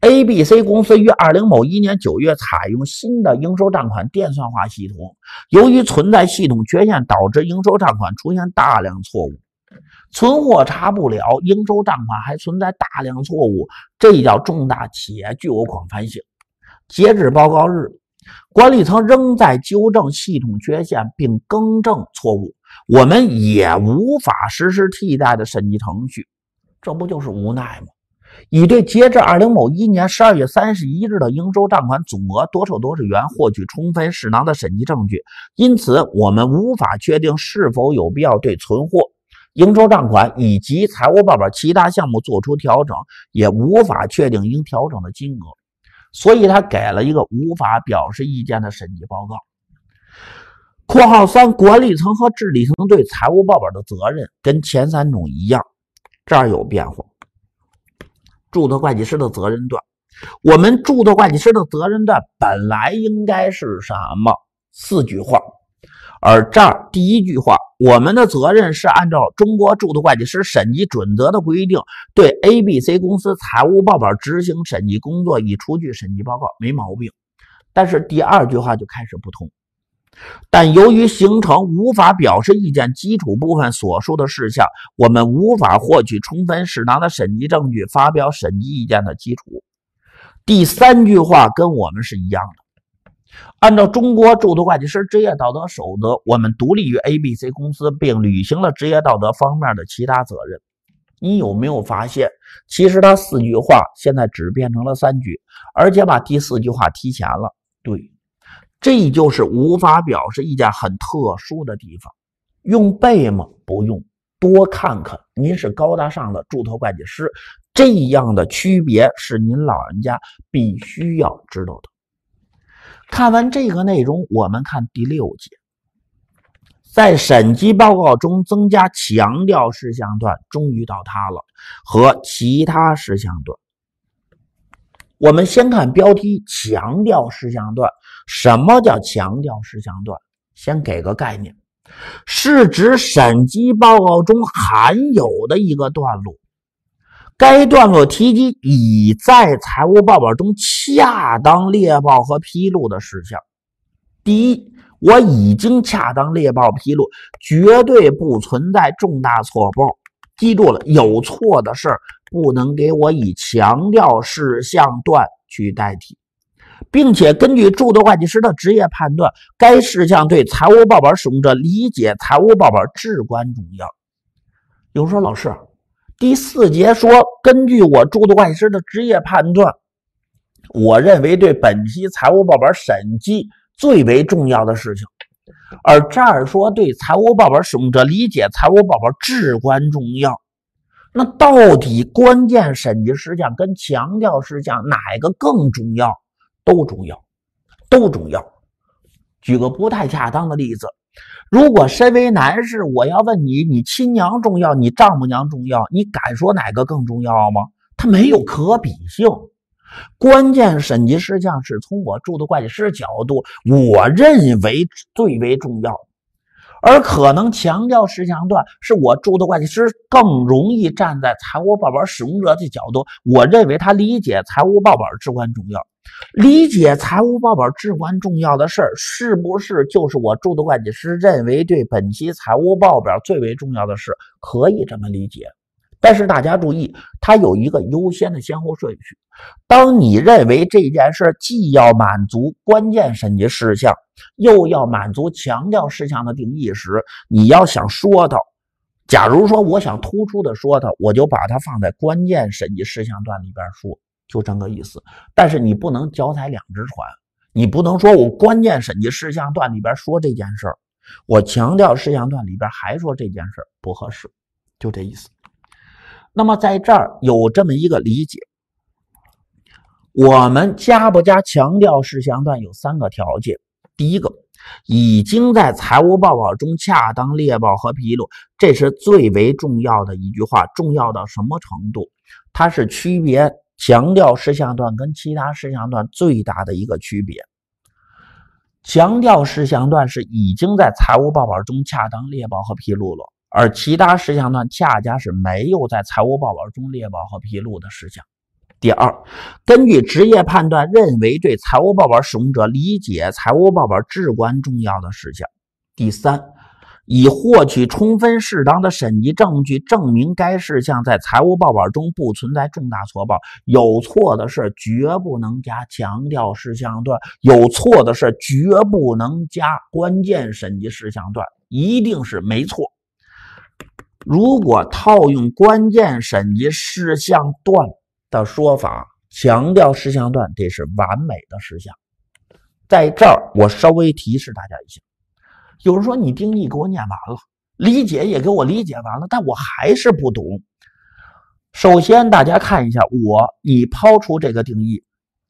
A: ，A、B、C 公司于二零某一年九月采用新的应收账款电算化系统，由于存在系统缺陷，导致应收账款出现大量错误。存货查不了，应收账款还存在大量错误，这叫重大企业具有广泛性。截止报告日，管理层仍在纠正系统缺陷并更正错误。我们也无法实施替代的审计程序，这不就是无奈吗？已对截至二零某一年十二月三十一日的应收账款总额多少多少元获取充分适当的审计证据，因此我们无法确定是否有必要对存货、应收账款以及财务报表其他项目作出调整，也无法确定应调整的金额。所以，他给了一个无法表示意见的审计报告。（括号三）管理层和治理层对财务报表的责任跟前三种一样，这儿有变化。注册会计师的责任段，我们注册会计师的责任段本来应该是什么？四句话。而这儿第一句话，我们的责任是按照中国注册会计师审计准则的规定，对 A、B、C 公司财务报表执行审计工作，已出具审计报告，没毛病。但是第二句话就开始不通。但由于形成无法表示意见基础部分所述的事项，我们无法获取充分适当的审计证据，发表审计意见的基础。第三句话跟我们是一样的。按照中国注册会计师职业道德守则，我们独立于 ABC 公司，并履行了职业道德方面的其他责任。你有没有发现，其实他四句话现在只变成了三句，而且把第四句话提前了？对，这就是无法表示一见很特殊的地方。用背吗？不用，多看看。您是高大上的注册会计师，这样的区别是您老人家必须要知道的。看完这个内容，我们看第六节，在审计报告中增加强调事项段，终于到它了和其他事项段。我们先看标题“强调事项段”，什么叫强调事项段？先给个概念，是指审计报告中含有的一个段落。该段落提及已在财务报表中恰当列报和披露的事项。第一，我已经恰当列报披露，绝对不存在重大错报。记住了，有错的事不能给我以强调事项段去代替，并且根据注册会计师的职业判断，该事项对财务报表使用者理解财务报表至关重要。有人说，老师。第四节说，根据我注册会计师的职业判断，我认为对本期财务报表审计最为重要的事情，而这儿说对财务报表使用者理解财务报表至关重要。那到底关键审计事项跟强调事项哪个更重要？都重要，都重要。举个不太恰当的例子。如果身为男士，我要问你，你亲娘重要，你丈母娘重要，你敢说哪个更重要吗？他没有可比性。关键审计事项是从我注的会计师角度，我认为最为重要。而可能强调事项段，是我注的会计师更容易站在财务报表使用者的角度，我认为他理解财务报表至关重要。理解财务报表至关重要的事儿，是不是就是我注的会计师认为对本期财务报表最为重要的事？可以这么理解，但是大家注意，它有一个优先的先后顺序。当你认为这件事既要满足关键审计事项，又要满足强调事项的定义时，你要想说它，假如说我想突出的说它，我就把它放在关键审计事项段里边说。就这个意思，但是你不能脚踩两只船，你不能说我关键审计事项段里边说这件事儿，我强调事项段里边还说这件事儿不合适，就这意思。那么在这儿有这么一个理解，我们加不加强调事项段有三个条件，第一个已经在财务报表中恰当列报和披露，这是最为重要的一句话，重要到什么程度？它是区别。强调事项段跟其他事项段最大的一个区别，强调事项段是已经在财务报表中恰当列报和披露了，而其他事项段恰恰是没有在财务报表中列报和披露的事项。第二，根据职业判断认为对财务报表使用者理解财务报表至关重要的事项。第三。以获取充分适当的审计证据，证明该事项在财务报表中不存在重大错报。有错的事绝不能加强调事项段，有错的事绝不能加关键审计事项段，一定是没错。如果套用关键审计事项段的说法，强调事项段这是完美的事项。在这儿，我稍微提示大家一下。有人说你定义给我念完了，理解也给我理解完了，但我还是不懂。首先，大家看一下，我你抛出这个定义，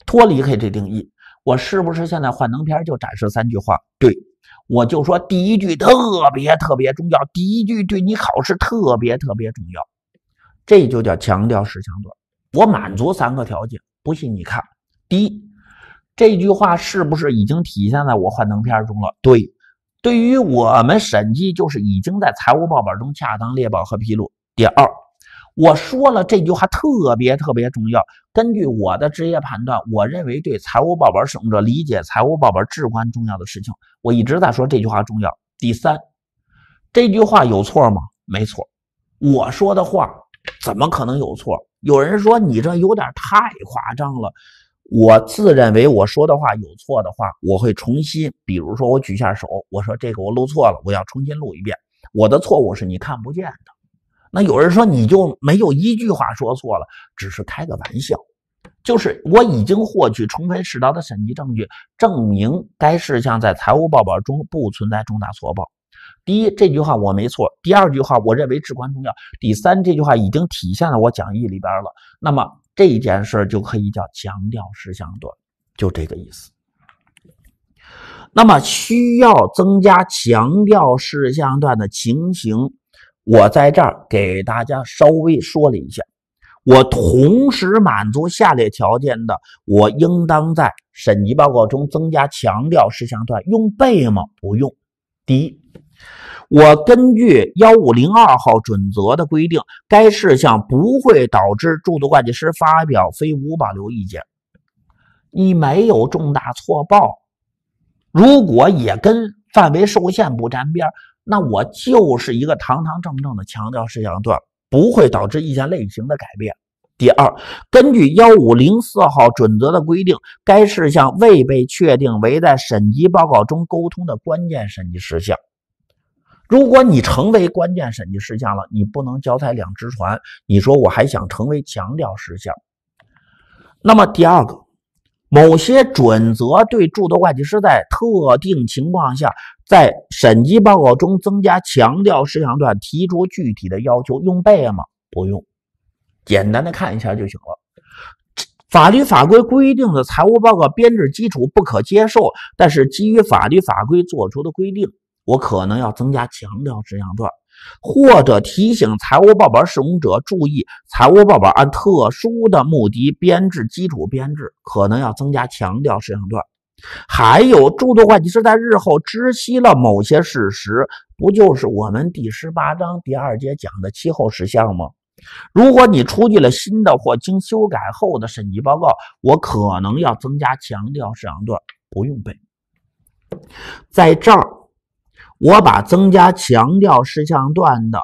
A: 脱离开这定义，我是不是现在幻灯片就展示三句话？对，我就说第一句特别特别重要，第一句对你考试特别特别重要，这就叫强调时强调。我满足三个条件，不信你看，第一这句话是不是已经体现在我幻灯片中了？对。对于我们审计，就是已经在财务报表中恰当列报和披露。第二，我说了这句话特别特别重要。根据我的职业判断，我认为对财务报表使用者理解财务报表至关重要的事情，我一直在说这句话重要。第三，这句话有错吗？没错，我说的话怎么可能有错？有人说你这有点太夸张了。我自认为我说的话有错的话，我会重新，比如说我举下手，我说这个我录错了，我要重新录一遍。我的错误是你看不见的。那有人说你就没有一句话说错了，只是开个玩笑，就是我已经获取充分适当的审计证据，证明该事项在财务报表中不存在重大错报。第一这句话我没错，第二句话我认为至关重要，第三这句话已经体现在我讲义里边了。那么。这件事就可以叫强调事项段，就这个意思。那么需要增加强调事项段的情形，我在这儿给大家稍微说了一下。我同时满足下列条件的，我应当在审计报告中增加强调事项段。用“背吗”不用。第一。我根据幺五零二号准则的规定，该事项不会导致驻册会计师发表非无保留意见。你没有重大错报，如果也跟范围受限不沾边，那我就是一个堂堂正正的强调事项段，不会导致意见类型的改变。第二，根据幺五零四号准则的规定，该事项未被确定为在审计报告中沟通的关键审计事项。如果你成为关键审计事项了，你不能脚踩两只船。你说我还想成为强调事项。那么第二个，某些准则对注册会计师在特定情况下在审计报告中增加强调事项段提出具体的要求，用背吗？不用，简单的看一下就行了。法律法规规定的财务报告编制基础不可接受，但是基于法律法规作出的规定。我可能要增加强调事项段，或者提醒财务报表使用者注意财务报表按特殊的目的编制，基础编制可能要增加强调事项段。还有，诸多会计师在日后知悉了某些事实，不就是我们第十八章第二节讲的期后事项吗？如果你出具了新的或经修改后的审计报告，我可能要增加强调事项段，不用背，在这儿。我把增加、强调事项段的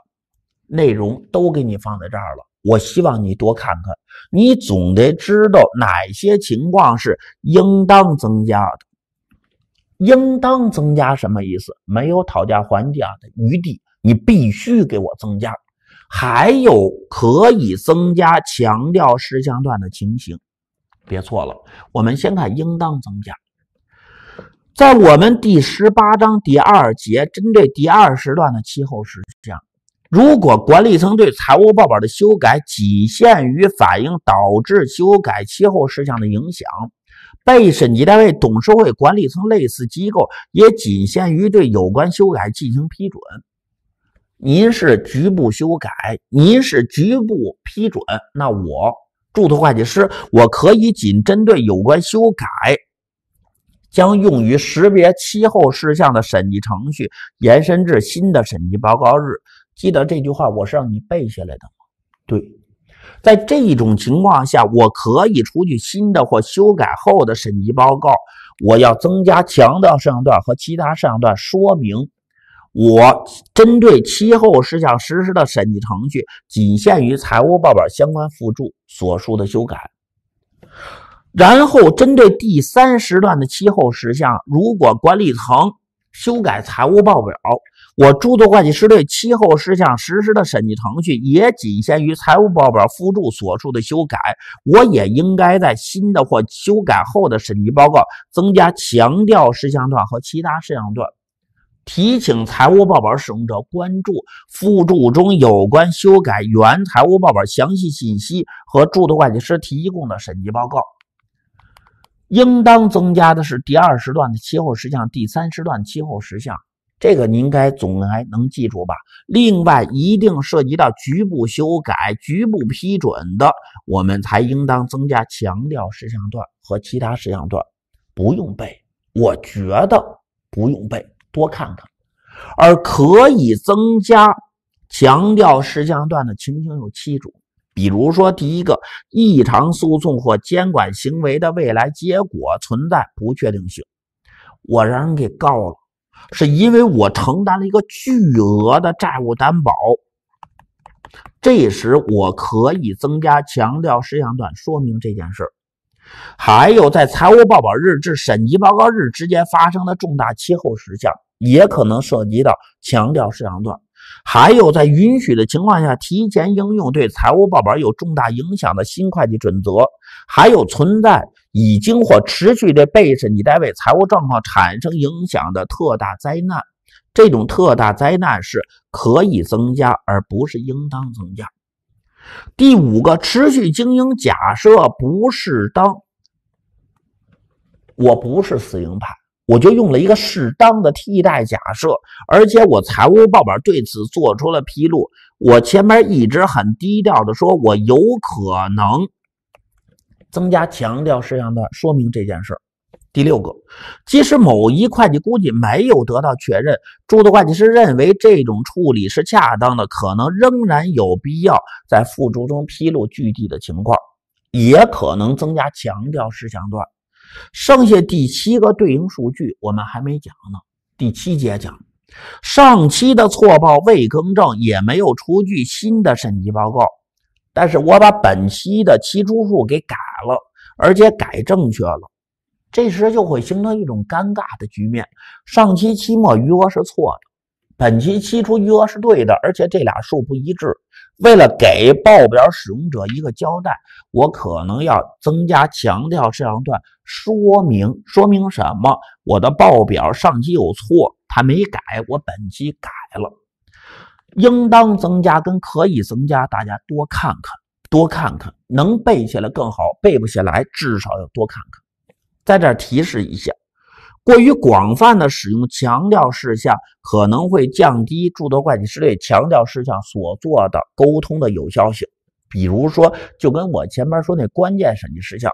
A: 内容都给你放在这儿了。我希望你多看看，你总得知道哪些情况是应当增加的。应当增加什么意思？没有讨价还价的余地，你必须给我增加。还有可以增加、强调事项段的情形，别错了。我们先看应当增加。在我们第十八章第二节，针对第二时段的气候事项，如果管理层对财务报表的修改仅限于反映导致修改气候事项的影响，被审计单位董事会、管理层类似机构也仅限于对有关修改进行批准。您是局部修改，您是局部批准，那我注册会计师，我可以仅针对有关修改。将用于识别期后事项的审计程序延伸至新的审计报告日。记得这句话，我是让你背下来的吗？对，在这种情况下，我可以出具新的或修改后的审计报告。我要增加强调事项段和其他事项段，说明我针对期后事项实施的审计程序仅限于财务报表相关附注所述的修改。然后，针对第三时段的期后事项，如果管理层修改财务报表，我注册会计师对期后事项实施的审计程序也仅限于财务报表附注所述的修改。我也应该在新的或修改后的审计报告增加强调事项段和其他事项段，提醒财务报表使用者关注附注中有关修改原财务报表详细信息和注册会计师提供的审计报告。应当增加的是第二时段的气候事项，第三时段气候事项，这个您应该总来能记住吧？另外，一定涉及到局部修改、局部批准的，我们才应当增加强调事项段和其他事项段，不用背，我觉得不用背，多看看。而可以增加强调事项段的情形有七种。比如说，第一个异常诉讼或监管行为的未来结果存在不确定性。我让人给告了，是因为我承担了一个巨额的债务担保。这时我可以增加强调事项段，说明这件事还有，在财务报表日至审计报告日之间发生的重大期后事项，也可能涉及到强调事项段。还有，在允许的情况下，提前应用对财务报表有重大影响的新会计准则；还有，存在已经或持续的被审计单位财务状况产生影响的特大灾难，这种特大灾难是可以增加而不是应当增加。第五个，持续经营假设不适当。我不是死硬派。我就用了一个适当的替代假设，而且我财务报表对此做出了披露。我前面一直很低调的说，我有可能增加强调事项段说明这件事儿。第六个，即使某一会计估计没有得到确认，诸多会计师认为这种处理是恰当的，可能仍然有必要在附注中披露具体的情况，也可能增加强调事项段。剩下第七个对应数据我们还没讲呢，第七节讲。上期的错报未更正，也没有出具新的审计报告，但是我把本期的期初数给改了，而且改正确了。这时就会形成一种尴尬的局面：上期期末余额是错的，本期期初余额是对的，而且这俩数不一致。为了给报表使用者一个交代，我可能要增加强调这样段说明。说明什么？我的报表上期有错，他没改，我本期改了。应当增加跟可以增加，大家多看看，多看看，能背下来更好，背不下来至少要多看看。在这提示一下。过于广泛的使用强调事项，可能会降低诸多会计师对强调事项所做的沟通的有效性。比如说，就跟我前面说那关键审计事项，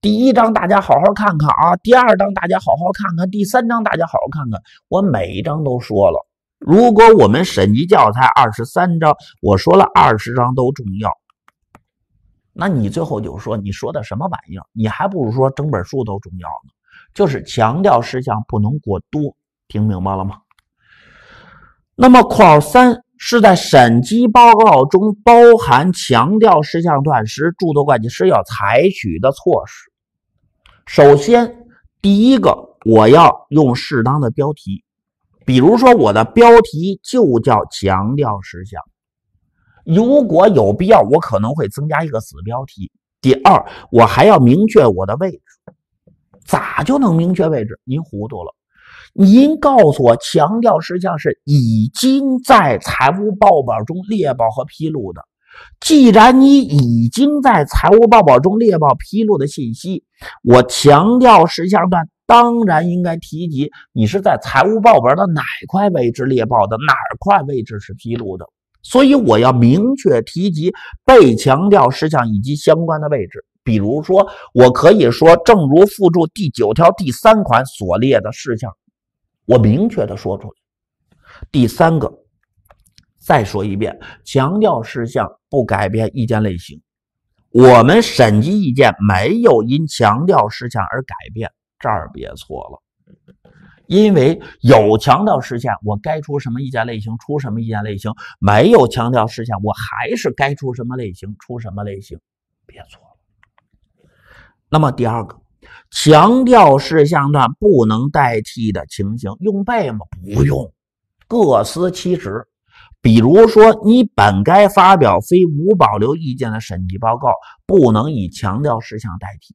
A: 第一章大家好好看看啊，第二章大家好好看看，第三章大家好好看看。我每一章都说了，如果我们审计教材二十三章，我说了二十章都重要，那你最后就说你说的什么玩意儿？你还不如说整本书都重要呢。就是强调事项不能过多，听明白了吗？那么括号三是在审计报告中包含强调事项段时，注册会计师要采取的措施。首先，第一个我要用适当的标题，比如说我的标题就叫“强调事项”。如果有必要，我可能会增加一个子标题。第二，我还要明确我的位。咋就能明确位置？您糊涂了。您告诉我，强调事项是已经在财务报表中列报和披露的。既然你已经在财务报表中列报披露的信息，我强调事项段当然应该提及你是在财务报表的哪块位置列报的，哪块位置是披露的。所以我要明确提及被强调事项以及相关的位置。比如说，我可以说，正如附注第九条第三款所列的事项，我明确的说出来。第三个，再说一遍，强调事项不改变意见类型。我们审计意见没有因强调事项而改变，这儿别错了。因为有强调事项，我该出什么意见类型出什么意见类型；没有强调事项，我还是该出什么类型出什么类型。别错。那么第二个，强调事项段不能代替的情形，用“背吗？不用，各司其职。比如说，你本该发表非无保留意见的审计报告，不能以强调事项代替；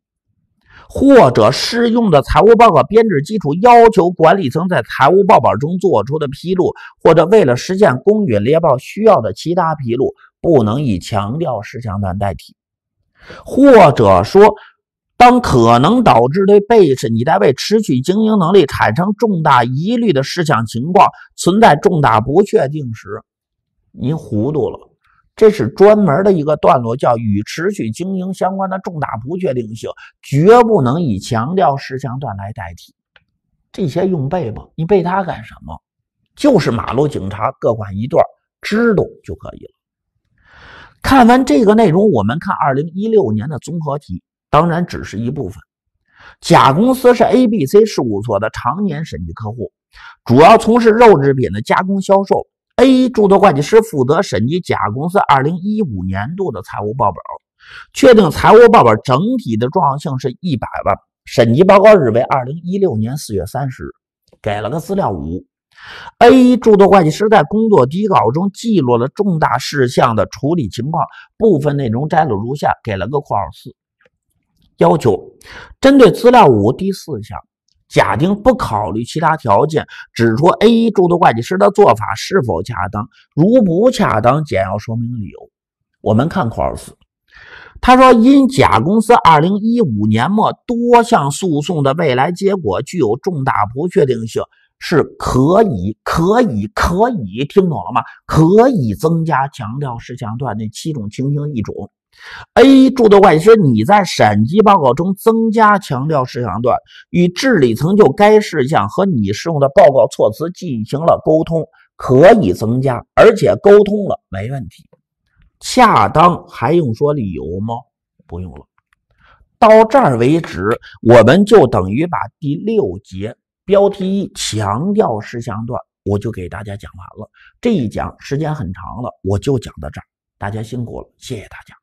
A: 或者适用的财务报告编制基础要求管理层在财务报表中做出的披露，或者为了实现公允列报需要的其他披露，不能以强调事项段代替；或者说。当可能导致对被审你在为持续经营能力产生重大疑虑的事项情况存在重大不确定时，您糊涂了。这是专门的一个段落，叫与持续经营相关的重大不确定性，绝不能以强调事项段来代替。这些用背吧，你背它干什么？就是马路警察各管一段，知道就可以了。看完这个内容，我们看二零一六年的综合题。当然，只是一部分。甲公司是 A B C 事务所的常年审计客户，主要从事肉制品的加工销售。A 注册会计师负责审计甲公司2015年度的财务报表，确定财务报表整体的重要性是一百万。审计报告日为2016年4月30日，给了个资料五。A 注册会计师在工作底稿中记录了重大事项的处理情况，部分内容摘录如下，给了个括号四。要求针对资料五第四项，假定不考虑其他条件，指出 A 一注会计师的做法是否恰当。如不恰当，简要说明理由。我们看括号四，他说因甲公司2015年末多项诉讼的未来结果具有重大不确定性，是可以，可以，可以，听懂了吗？可以增加强调事项段那七种情形一种。A. 注的会计师，你在审计报告中增加强调事项段，与治理层就该事项和你适用的报告措辞进行了沟通，可以增加，而且沟通了没问题，恰当还用说理由吗？不用了。到这儿为止，我们就等于把第六节标题一强调事项段，我就给大家讲完了。这一讲时间很长了，我就讲到这儿，大家辛苦了，谢谢大家。